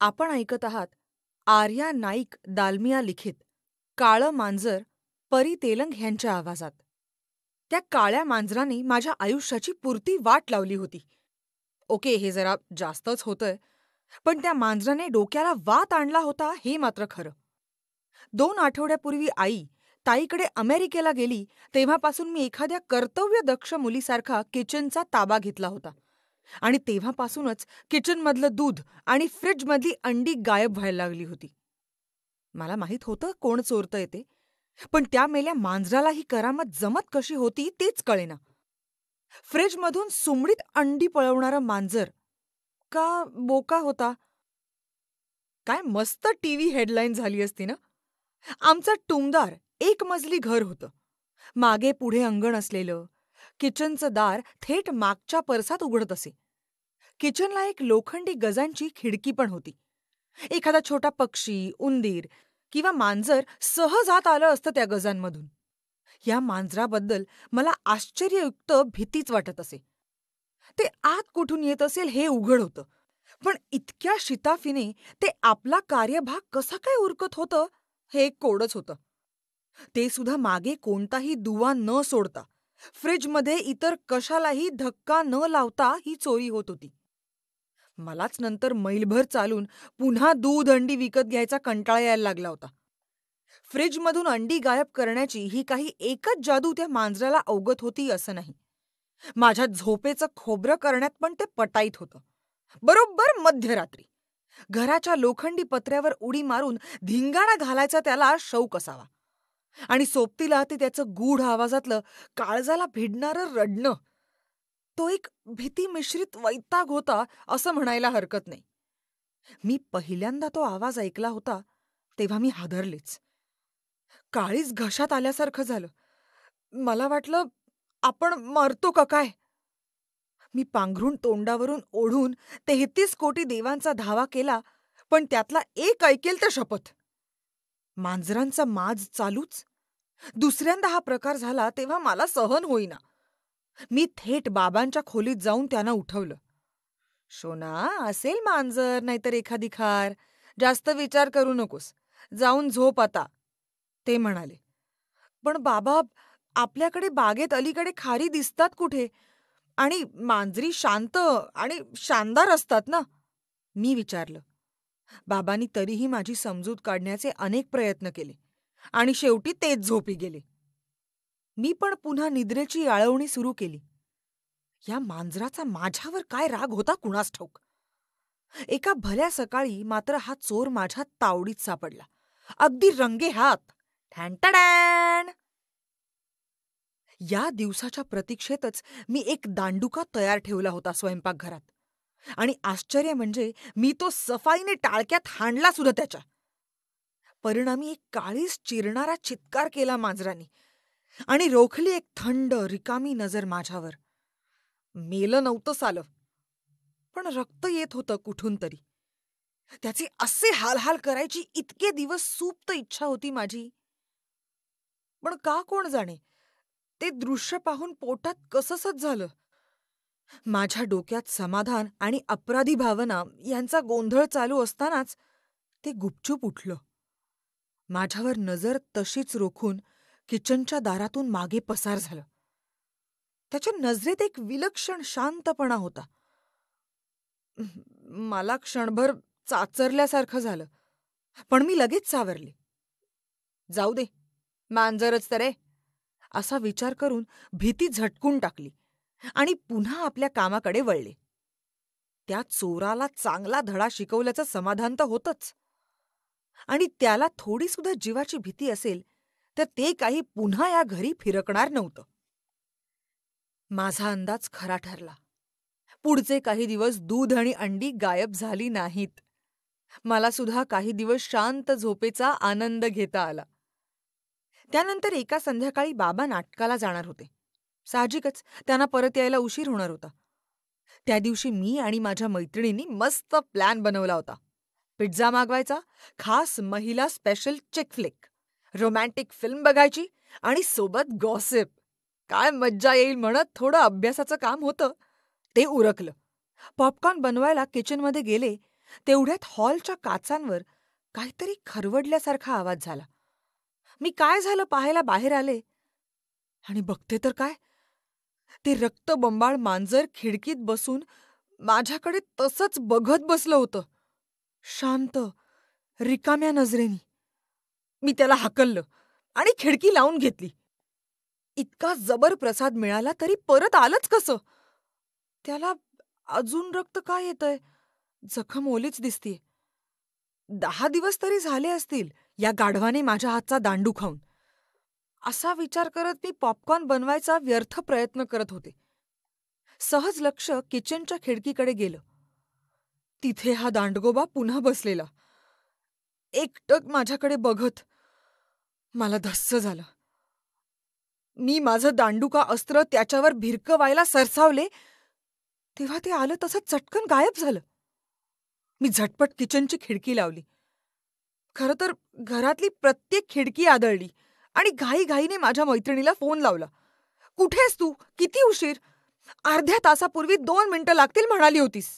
आपण ऐकत आहात आर्या नाईक दालमिया लिखित काळं मांजर परी तेलंग ह्यांच्या आवाजात त्या काळ्या मांजराने माझ्या आयुष्याची पुरती वाट लावली होती ओके हे जरा जास्तच होतंय पण त्या मांजराने डोक्याला वात आणला होता हे मात्र खरं दोन आठवड्यापूर्वी आई ताईकडे अमेरिकेला गेली तेव्हापासून मी एखाद्या कर्तव्यदक्ष मुलीसारखा किचनचा ताबा घेतला होता आणि तेव्हापासूनच किचनमधलं दूध आणि फ्रिजमधली अंडी गायब व्हायला लागली होती मला माहीत होतं कोण चोरतं येते पण त्या मेल्या मांजराला ही करामत जमत कशी होती तेच कळेना फ्रिजमधून सुमडीत अंडी पळवणारं मांजर का बोका होता काय मस्त टीव्ही हेडलाईन झाली असती ना आमचं टुमदार एक मजली घर होतं मागे पुढे अंगण असलेलं किचनचं दार थेट मागच्या परसात उघडत असे किचनला एक लोखंडी गजांची खिडकी पण होती एखादा छोटा पक्षी उंदीर किंवा मांजर सहज आत आलं असतं त्या गजांमधून या मांजराबद्दल मला आश्चर्ययुक्त भीतीच वाटत असे ते आत कुठून येत असेल हे उघड होतं पण इतक्या शिताफीने ते आपला कार्यभाग कसा काय उरकत होतं हे कोडच होतं ते सुद्धा मागे कोणताही दुवा न सोडता फ्रिजमध्ये इतर कशालाही धक्का न लावता ही चोरी होत होती मलाच नंतर मैलभर चालून पुन्हा दूध अंडी विकत घ्यायचा कंटाळा यायला लागला होता फ्रिजमधून अंडी गायब करण्याची ही काही एकच जादू त्या मांजराला अवगत होती असं नाही माझ्या झोपेचं खोबरं करण्यात पण ते पटाईत होतं बरोबर मध्यरात्री घराच्या लोखंडी पत्र्यावर उडी मारून धिंगाणा घालायचा त्याला शौक असावा आणि सोबतीला ते त्याचं गूढ आवाजातलं काळजाला भिडणारं रडणं तो एक भीती मिश्रित वैताग होता असं म्हणायला हरकत नाही मी पहिल्यांदा तो आवाज ऐकला होता तेव्हा मी हादरलेच काळीच घशात आल्यासारखं झालं मला वाटलं आपण मरतो का काय मी पांघरून तोंडावरून ओढून तेहतीस कोटी देवांचा धावा केला पण त्यातला एक ऐकेल तर शपथ मांजरांचा माज चालूच दुसऱ्यांदा हा प्रकार झाला तेव्हा मला सहन होईना मी थेट बाबांच्या खोलीत जाऊन त्यांना उठवलं शोना असेल मांजर नाहीतर एखादी खार जास्त विचार करू नकोस जाऊन झोप आता ते म्हणाले पण बाबा आपल्याकडे बागेत अलीकडे खारी दिसतात कुठे आणि मांजरी शांत आणि शानदार असतात ना मी विचारलं बाबांनी तरीही माझी समजूत काढण्याचे अनेक प्रयत्न केले आणि शेवटी तेच झोपी गेले मी पण पुन्हा निद्रेची आळवणी सुरू केली या मांजराचा माझ्यावर काय राग होता कुणास ठोक एका भल्या सकाळी मात्र हा चोर माझ्या तावडीत सापडला अगदी रंगे हात ठॅनटॅन या दिवसाच्या प्रतीक्षेतच मी एक दांडुका तयार ठेवला होता स्वयंपाकघरात आणि आश्चर्य म्हणजे मी तो सफाईने टाळक्यात हाणला सुद्धा त्याच्या परिणामी एक काळीस चिरणारा चित्कार केला मांजरानी आणि रोखली एक थंड रिकामी नजर माझ्यावर मेलं नव्हतं सालं पण रक्त येत होतं कुठून तरी त्याचे असे हालहाल करायची इतके दिवस सुप्त इच्छा होती माझी पण का कोण जाणे ते दृश्य पाहून पोटात कससच झालं माझ्या डोक्यात समाधान आणि अपराधी भावना यांचा गोंधळ चालू असतानाच ते गुपचूप उठलं माझ्यावर नजर तशीच रोखून किचनच्या दारातून मागे पसार झालं त्याच्या नजरेत एक विलक्षण शांतपणा होता मला क्षणभर चाचरल्यासारखं झालं पण मी लगेच सावरले जाऊ दे मांजरच तर आहे असा विचार करून भीती झटकून टाकली आणि पुन्हा आपल्या कामाकडे वळले त्या चोराला चांगला धडा शिकवल्याचं समाधान तर होतंच आणि त्याला थोडीसुद्धा जीवाची भीती असेल तर ते काही पुन्हा या घरी फिरकणार नव्हतं माझा अंदाज खरा ठरला पुढचे काही दिवस दूध आणि अंडी गायब झाली नाहीत मला सुद्धा काही दिवस शांत झोपेचा आनंद घेता आला त्यानंतर एका संध्याकाळी बाबा नाटकाला जाणार होते साहजिकच त्यांना परत यायला उशीर होणार होता त्या दिवशी मी आणि माझ्या मैत्रिणींनी मस्त प्लॅन बनवला होता पिझ्झा मागवायचा खास महिला special chick flick romantic film बघायची आणि सोबत गॉसिप काय मज्जा येईल म्हणत थोडं अभ्यासाचं काम होतं ते उरकलं पॉपकॉर्न बनवायला किचनमध्ये गेले तेवढ्यात हॉलच्या काचांवर काहीतरी खरवडल्यासारखा आवाज झाला मी काय झालं पाहायला बाहेर आले आणि बघते तर काय ते रक्तबंबाळ मांजर खिडकीत बसून माझ्याकडे तसंच बघत बसलं होतं शांत रिकाम्या नजरेनी मी त्याला हाकललं आणि खिडकी लावून घेतली इतका जबर प्रसाद मिळाला तरी परत आलंच कसं त्याला अजून रक्त काय येतय जखम ओलीच दिसतीय दहा दिवस तरी झाले असतील या गाढवाने माझ्या हातचा दांडू खाऊन असा विचार करत मी पॉपकॉर्न बनवायचा व्यर्थ प्रयत्न करत होते सहज लक्ष किचनच्या खिडकीकडे गेलं तिथे हा दांडगोबा पुन्हा बसलेला एकटक माझ्याकडे बघत मला धस्स झालं मी माझं दांडुका अस्त्र त्याच्यावर भिरकवायला सरसावले तेव्हा ते आलं तसं चटकन गायब झालं मी झटपट किचनची खिडकी लावली खरं तर घरातली प्रत्येक खिडकी आदळली आणि घाईघाईने माझ्या मैत्रिणीला फोन लावला कुठेस तू किती उशीर अर्ध्या तासापूर्वी दोन मिनिटं लागतील म्हणाली होतीस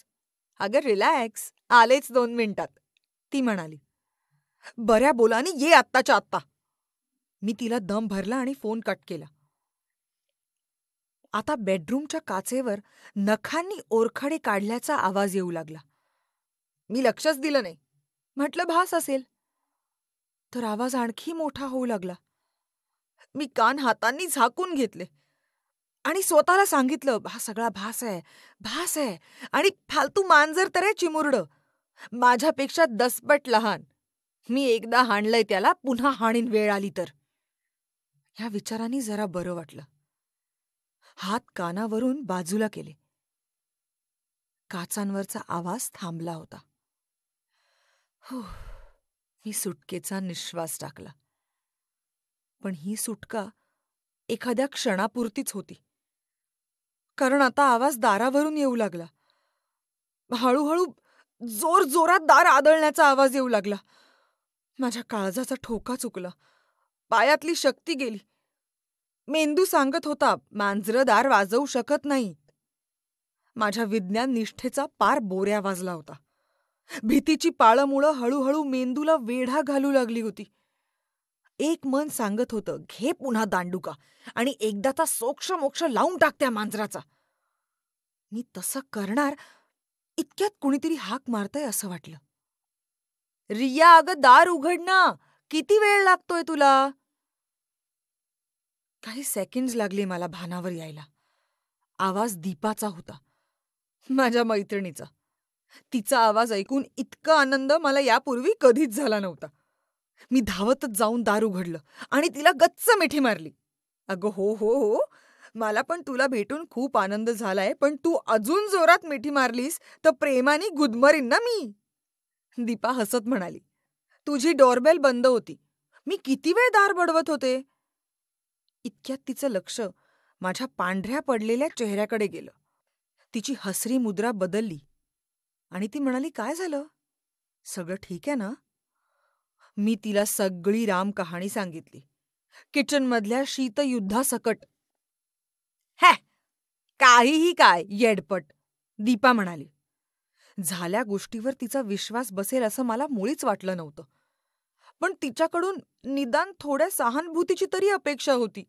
अगं रिलॅक्स आलेच दोन मिनिटात ती म्हणाली बऱ्या बोलाने ये आत्ताच्या आत्ता मी तिला दम भरला आणि फोन कट केला आता बेडरूमच्या काचेवर नखांनी ओरखडे काढल्याचा आवाज येऊ लागला मी लक्षच दिलं नाही म्हटलं भास असेल तर आवाज आणखी मोठा होऊ लागला मी कान हातांनी झाकून घेतले आणि स्वतःला सांगितलं हा सगळा भास आहे भास आहे आणि फालतू मांजर तर आहे चिमुरड माझ्यापेक्षा दसपट लहान मी एकदा हाणलंय त्याला पुन्हा हाणीन वेळ आली तर ह्या विचारांनी जरा बरं वाटलं हात कानावरून बाजूला केले काचांवरचा आवाज थांबला होता हो मी सुटकेचा निश्वास टाकला पण ही सुटका एखाद्या क्षणापुरतीच होती कारण आता आवाज दारावरून येऊ लागला हळूहळू जोर जोरात दार आदळण्याचा आवाज येऊ लागला माझ्या काळजाचा ठोका चुकला पायातली शक्ती गेली मेंदू सांगत होता मांजर दार वाजवू शकत नाही माझ्या विज्ञान निष्ठेचा पार बोऱ्या वाजला होता भीतीची पाळमुळं हळूहळू मेंदूला वेढा घालू लागली होती एक मन सांगत होतं घे पुन्हा दांडुका आणि एकदा एकदाचा सोक्ष मोक्ष लावून टाक त्या मांजराचा मी तसं करणार इतक्यात कुणीतरी हाक मारतय असं वाटलं रिया अगं दार उघड ना किती वेळ लागतोय तुला काही सेकंड लागले मला भानावर यायला आवाज दीपाचा होता माझ्या मैत्रिणीचा तिचा आवाज ऐकून इतका आनंद मला यापूर्वी कधीच झाला नव्हता मी धावतच जाऊन दार उघडलं आणि तिला गच्च मिठी मारली अगं हो हो हो मला पण तुला भेटून खूप आनंद झालाय पण तू अजून जोरात मिठी मारलीस तर प्रेमाने गुदमरीन ना मी दीपा हसत म्हणाली तुझी डोरबेल बंद होती मी किती वेळ दार बडवत होते इतक्यात तिचं लक्ष माझ्या पांढऱ्या पडलेल्या चेहऱ्याकडे गेलं तिची हसरी मुद्रा बदलली आणि ती म्हणाली काय झालं सगळं ठीक आहे ना मी तिला सगळी राम कहाणी सांगितली किचनमधल्या शीतयुद्धासकट हॅ काहीही काय येडपट दीपा म्हणाली झाल्या गोष्टीवर तिचा विश्वास बसेल असं मला मुळीच वाटलं नव्हतं पण तिच्याकडून निदान थोड्या सहानुभूतीची तरी अपेक्षा होती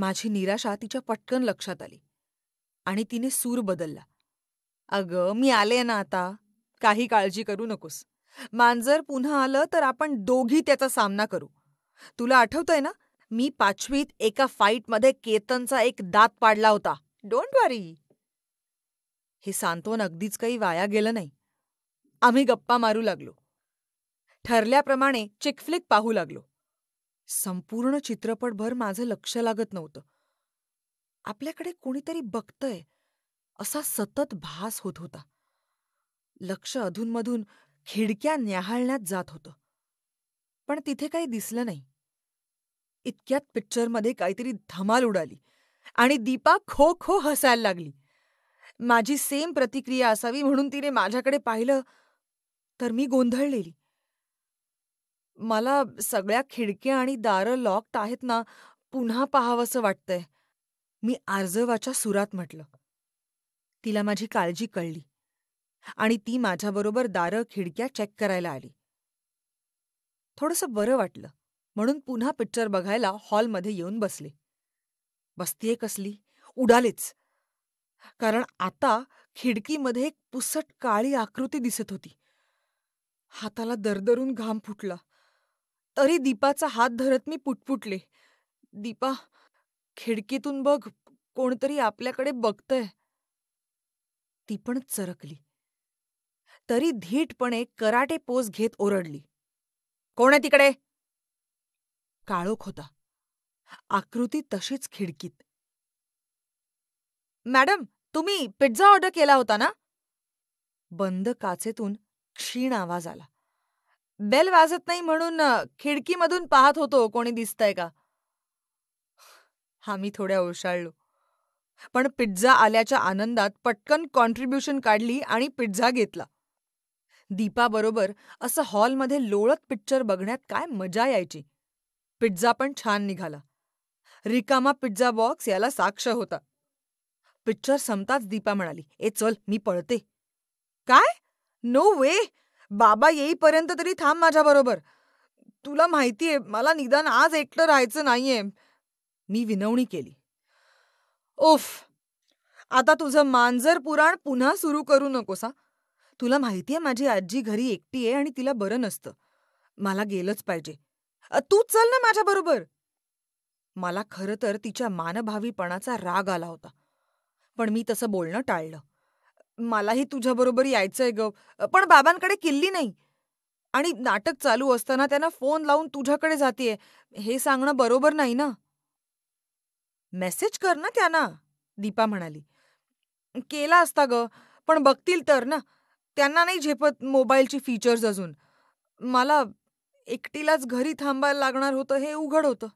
माझी निराशा तिच्या पटकन लक्षात आली आणि तिने सूर बदलला अगं मी आले ना आता काही काळजी करू नकोस मांजर पुन्हा आलं तर आपण दोघी त्याचा सामना करू तुला आठवतंय ना मी पाचवीत एका फाईटमध्ये केतनचा एक दात पाडला होता डोंट वरी हे सांत्वन अगदीच काही वाया गेलं नाही आम्ही गप्पा मारू लागलो ठरल्याप्रमाणे चिकफ्लिक पाहू लागलो संपूर्ण चित्रपटभर माझं लक्ष लागत नव्हतं आपल्याकडे कोणीतरी बघतंय असा सतत भास होत होता लक्ष अधूनमधून खिडक्या न्याहाळण्यात जात होतं पण तिथे काही दिसलं नाही इतक्यात पिक्चरमध्ये काहीतरी धमाल उडाली आणि दीपा खो खो हसायला लागली माझी सेम प्रतिक्रिया असावी म्हणून तिने माझ्याकडे पाहिलं तर मी गोंधळलेली मला सगळ्या खिडक्या आणि दारं लॉक्ड आहेत ना पुन्हा पाहावंसं वाटतंय मी आर्जवाच्या सुरात म्हटलं तिला माझी काळजी कळली आणि ती माझ्याबरोबर दारं खिडक्या चेक करायला आली थोडंसं बरं वाटलं म्हणून पुन्हा पिक्चर बघायला हॉलमध्ये येऊन बसले बसतीये कसली उडालेच कारण आता खिडकीमध्ये एक पुसट काळी आकृती दिसत होती हाताला दरदरून घाम फुटला तरी दीपाचा हात धरत मी पुटपुटले दीपा खिडकीतून बघ कोणतरी आपल्याकडे बघतय ती पण चरकली तरी धीटपणे कराटे पोज घेत ओरडली कोण आहे तिकडे काळोख होता आकृती तशीच खिडकीत मॅडम तुम्ही पिझ्झा ऑर्डर केला होता ना बंद काचेतून क्षीण आवाज आला बेल वाजत नाही म्हणून खिडकीमधून पाहत होतो कोणी दिसतंय का हा मी थोड्या ओशाळलो पण पिझ्झा आल्याच्या आनंदात पटकन कॉन्ट्रीब्युशन काढली आणि पिझ्झा घेतला दीपाबरोबर असं हॉलमध्ये लोळत पिक्चर बघण्यात काय मजा यायची पिझ्झा पण छान निघाला रिकामा पिझ्झा बॉक्स याला साक्ष होता पिक्चर संपताच दीपा म्हणाली ए चल मी पळते काय नो वे बाबा येईपर्यंत तरी थांब माझ्याबरोबर तुला माहितीये मला निदान आज एकटं राहायचं नाहीये मी विनवणी केली ओफ आता तुझं मांजर पुराण पुन्हा सुरू करू नकोसा तुला माहितीये माझी आजी घरी एकटी आहे आणि तिला बरं नसतं मला गेलंच पाहिजे तू चल ना माझ्याबरोबर मला खरं तर तिच्या मानभावीपणाचा राग आला होता पण मी तसं बोलणं टाळलं मलाही तुझ्याबरोबर यायचंय ग पण बाबांकडे किल्ली नाही आणि नाटक चालू असताना त्यांना फोन लावून तुझ्याकडे जाते हे सांगणं बरोबर नाही ना मेसेज कर ना त्यांना दीपा म्हणाली केला असता ग पण बघतील तर ना त्यांना नाही झेपत मोबाईलची फीचर्स अजून मला एकटीलाच घरी थांबायला लागणार होतं हे उघड होतं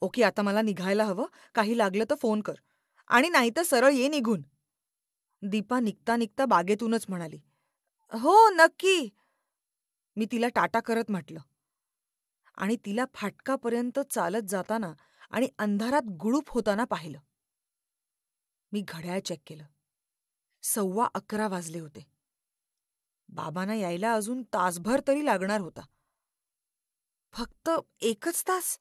ओके आता मला निघायला हवं काही लागलं तर फोन कर आणि नाही तर सरळ ये निघून दीपा निघता निघता बागेतूनच म्हणाली हो नक्की मी तिला टाटा करत म्हटलं आणि तिला फाटकापर्यंत चालत जाताना आणि अंधारात गुळूप होताना पाहिलं मी घड्याळ चेक केलं सव्वा अकरा वाजले होते बाबांना यायला अजून तासभर तरी लागणार होता फक्त एकच तास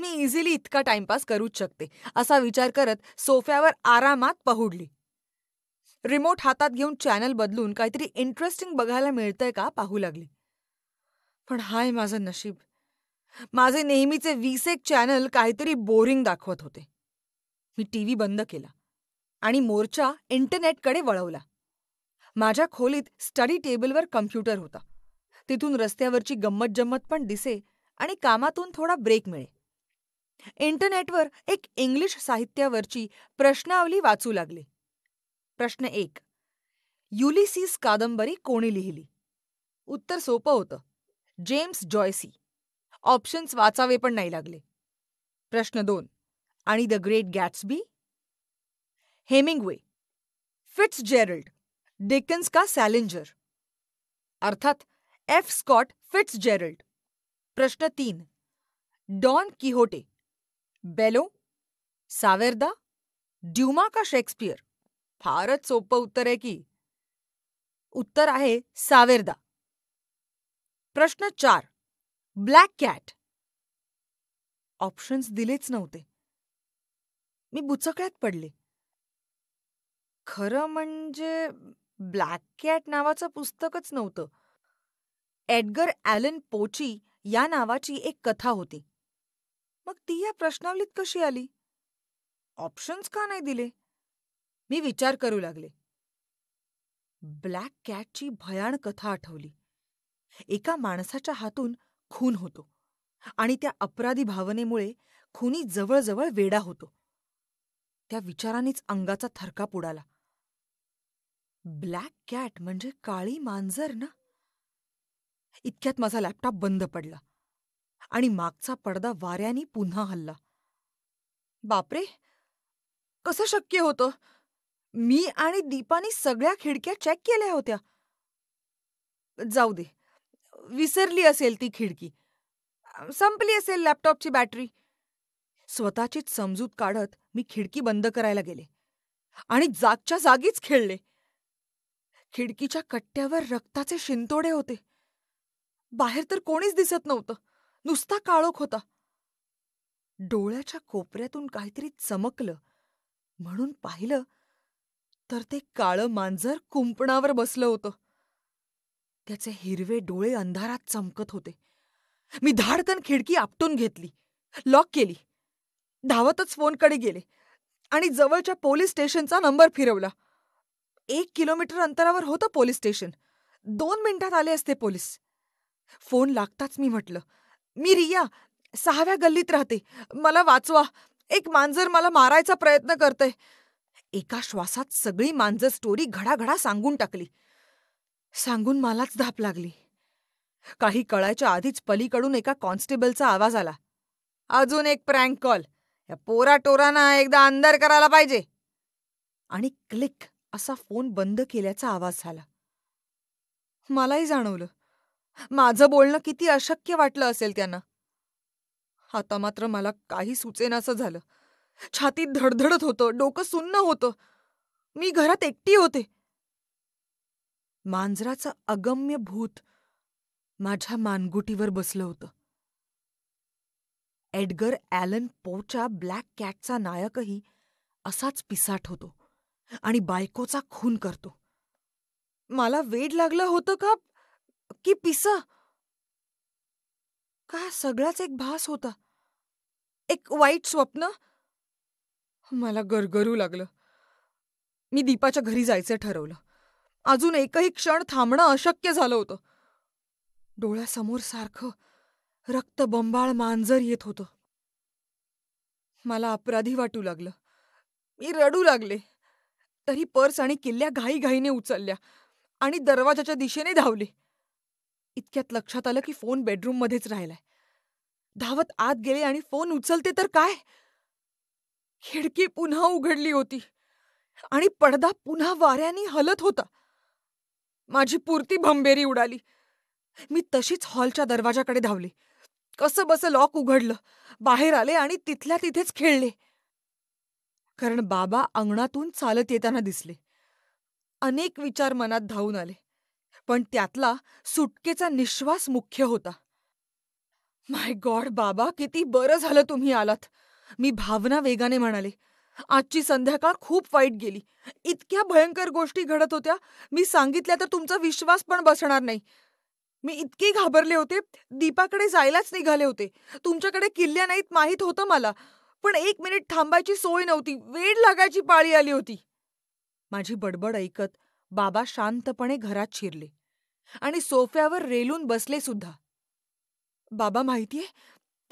मी इझिली इतका टाइमपास करूच शकते असा विचार करत सोफ्यावर आरामात पहुडली रिमोट हातात घेऊन चॅनल बदलून काहीतरी इंटरेस्टिंग बघायला मिळतंय का पाहू लागली पण हाय माझं नशीब माझे नेहमीचे वीस एक चॅनल काहीतरी बोरिंग दाखवत होते मी टीव्ही बंद केला आणि मोर्चा इंटरनेटकडे वळवला माझ्या खोलीत स्टडी टेबलवर कम्प्युटर होता तिथून रस्त्यावरची गंमत जम्मत पण दिसे आणि कामातून थोडा ब्रेक मिळे इंटरनेटवर एक इंग्लिश साहित्यावरची प्रश्नावली वाचू लागले प्रश्न एक युलिसीस कादंबरी कोणी लिहिली उत्तर सोपं होतं जेम्स जॉयसी ऑप्शन्स वाचावे पण नाही लागले प्रश्न दोन आणि the great Gatsby Hemingway Fitzgerald Dickens का सॅलेंजर अर्थात एफ स्कॉट फिट्स जेरल्ड प्रश्न तीन डॉन किहोटे बेलो सावेरदा ड्युमा का शेक्सपियर फारच सोपं उत्तर आहे की उत्तर आहे सावेरदा प्रश्न चार ब्लॅक कॅट ऑप्शन्स दिलेच नव्हते मी बुचकळ्यात पडले खरं म्हणजे ब्लॅक कॅट नावाचं पुस्तकच नव्हतं एडगर ॲलन पोची या नावाची एक कथा होती मग ती या प्रश्नावलीत कशी आली ऑप्शन्स का नाही दिले मी विचार करू लागले ब्लॅक कॅटची भयान कथा आठवली एका माणसाच्या हातून खून होतो आणि त्या अपराधी भावनेमुळे खुनी जवळजवळ वेडा होतो त्या विचारानेच अंगाचा थरकाप उडाला ब्लॅक कॅट म्हणजे काळी मांजर ना इतक्यात माझा लॅपटॉप बंद पडला आणि मागचा पडदा वाऱ्याने पुन्हा हल्ला बापरे कसं शक्य होतं मी आणि दीपानी सगळ्या खिडक्या चेक केल्या होत्या जाऊ दे विसरली असेल ती खिडकी संपली असेल लॅपटॉपची बॅटरी स्वतःचीच समजूत काढत मी खिडकी बंद करायला गेले आणि जागच्या जागीच खेळले खिडकीच्या कट्ट्यावर रक्ताचे शिंतोडे होते बाहेर तर कोणीच दिसत नव्हतं नुसता काळोख होता डोळ्याच्या कोपऱ्यातून काहीतरी चमकलं म्हणून पाहिलं तर ते काळं मांजर कुंपणावर बसलं होतं त्याचे हिरवे डोळे अंधारात चमकत होते मी धाडकन खिडकी आपटून घेतली लॉक केली धावतच फोनकडे गेले आणि जवळच्या पोलीस स्टेशनचा नंबर फिरवला एक किलोमीटर अंतरावर होतं पोलीस स्टेशन दोन मिनिटात आले असते पोलीस फोन लागताच मी म्हटलं मी रिया सहाव्या गल्लीत राहते मला वाचवा एक मांजर मला मारायचा प्रयत्न करतय एका श्वासात सगळी मांजर स्टोरी घडाघडा सांगून टाकली सांगून मलाच धाप लागली काही कळायच्या आधीच पलीकडून एका कॉन्स्टेबलचा आवाज आला अजून एक प्रँक कॉल या पोरा टोरांना एकदा अंदर करायला पाहिजे आणि क्लिक असा फोन बंद केल्याचा आवाज झाला मलाही जाणवलं माझं बोलणं किती अशक्य वाटलं असेल त्यांना आता मात्र मला काही सुचेनासं झालं छातीत धडधडत होतं डोकं सुन्न होतं मी घरात एकटी होते मांजराचं अगम्य भूत माझ्या मानगुटीवर बसलं होतं एडगर ॲलन पोच्या ब्लॅक कॅटचा नायकही असाच पिसाट होतो आणि बायकोचा खून करतो मला वेड लागलं होतं का की पिसा का सगळाच एक भास होता एक वाईट स्वप्न मला गरगरू लागलं मी दीपाच्या घरी जायचं ठरवलं अजून एकही क्षण थांबणं अशक्य झालं होतं डोळ्यासमोर सारखं रक्तबंबाळ मांजर येत होतं मला अपराधी वाटू लागलं मी रडू लागले तरी पर्स आणि किल्ल्या घाईघाईने उचलल्या आणि दरवाजाच्या दिशेने धावले इतक्यात लक्षात आलं की फोन बेडरूममध्येच राहिलाय धावत आत गेले आणि फोन उचलते तर काय खिडकी पुन्हा उघडली होती आणि पडदा पुन्हा वाऱ्याने हलत होता माझी पुरती भंबेरी उडाली मी तशीच हॉलच्या दरवाजाकडे धावले कसं बस लॉक उघडलं बाहेर आले आणि तिथल्या तिथेच खेळले कारण बाबा अंगणातून चालत येताना दिसले अनेक विचार मनात धावून आले पण त्यातला सुटकेचा निश्वास मुख्य होता माय गॉड बाबा किती बरं झालं तुम्ही आलात मी भावना वेगाने म्हणाले आजची संध्याकाळ खूप वाईट गेली इतक्या भयंकर गोष्टी घडत होत्या मी सांगितल्या तर तुमचा विश्वास पण बसणार नाही मी इतके घाबरले होते दीपाकडे जायलाच निघाले होते तुमच्याकडे किल्ल्या नाहीत माहीत होतं मला पण एक मिनिट थांबायची सोय नव्हती वेळ लागायची पाळी आली होती माझी बडबड ऐकत बाबा शांतपणे घरात शिरले आणि सोफ्यावर रेलून बसले सुद्धा बाबा माहितीये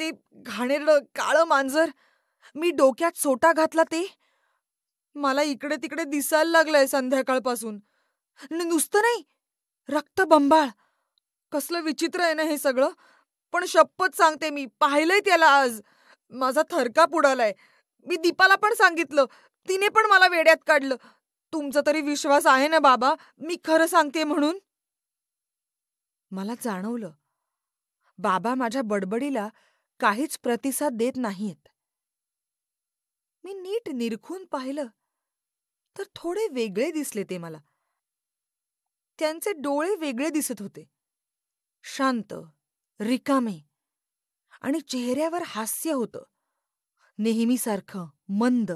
ते घाणेरड काळं मांजर मी डोक्यात सोटा घातला ते मला इकडे तिकडे दिसायला लागलंय संध्याकाळपासून नुसतं नाही रक्त बंबाळ कसलं विचित्र आहे ना हे सगळं पण शपथ सांगते मी पाहिलंय त्याला आज माझा थरकाप उडालाय. मी दीपाला पण सांगितलं, तिने पण मला वेड्यात काढलं. तुमचा तरी विश्वास आहे ना बाबा, मी खरं सांगते म्हणून? मला जाणवलं, बाबा माझ्या बडबडीला काहीच प्रतिसाद देत नाहीयेत. मी नीट निरखून पाहिलं तर थोडे वेगळे दिसले ते मला. त्यांचे डोळे वेगळे दिसत होते, शांत, रिकामे. आणि चेहऱ्यावर हास्य होतं नेहमीसारखं मंद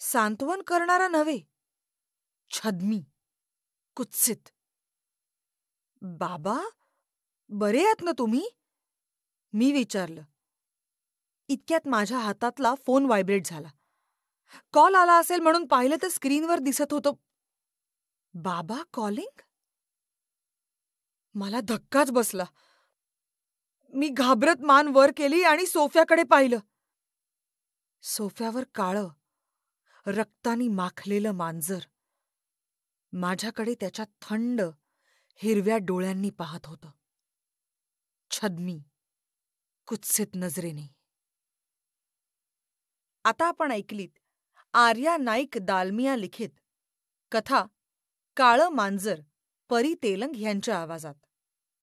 सांत्वन करणारा नव्हे छदमी कुत्सित बाबा बरे आहात ना तुम्ही मी विचारलं इतक्यात माझ्या हातातला फोन व्हायब्रेट झाला कॉल आला असेल म्हणून पाहिलं तर स्क्रीनवर दिसत होतं बाबा कॉलिंग मला धक्काच बसला मी घाबरत मान वर केली आणि सोफ्याकडे पाहिलं सोफ्यावर काळं रक्तानी माखलेलं मांजर माझ्याकडे त्याच्या थंड हिरव्या डोळ्यांनी पाहत होतं छदमी कुत्सित नजरेने आता आपण ऐकलीत आर्या नाईक दालमिया लिखित कथा काळं मांजर परी तेलंग यांच्या आवाजात